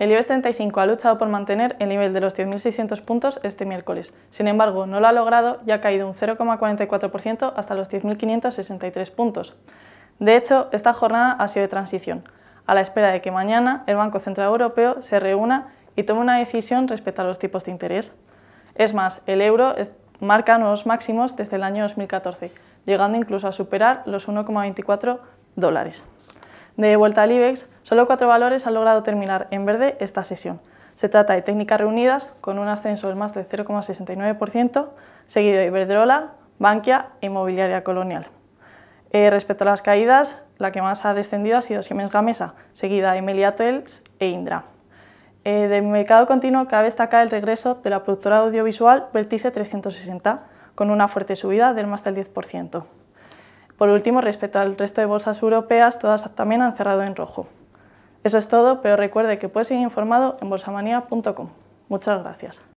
El IBEX 35 ha luchado por mantener el nivel de los 10.600 puntos este miércoles. Sin embargo, no lo ha logrado y ha caído un 0,44% hasta los 10.563 puntos. De hecho, esta jornada ha sido de transición, a la espera de que mañana el Banco Central Europeo se reúna y tome una decisión respecto a los tipos de interés. Es más, el euro marca nuevos máximos desde el año 2014, llegando incluso a superar los 1,24 dólares. De vuelta al IBEX, solo cuatro valores han logrado terminar en verde esta sesión. Se trata de técnicas reunidas con un ascenso del más del 0,69%, seguido de Iberdrola, Bankia e Inmobiliaria Colonial. Eh, respecto a las caídas, la que más ha descendido ha sido Siemens Gamesa, seguida de Meliatels e Indra. Eh, del mercado continuo cabe destacar el regreso de la productora audiovisual Vertice 360, con una fuerte subida del más del 10%. Por último, respecto al resto de bolsas europeas, todas también han cerrado en rojo. Eso es todo, pero recuerde que puede seguir informado en bolsamania.com. Muchas gracias.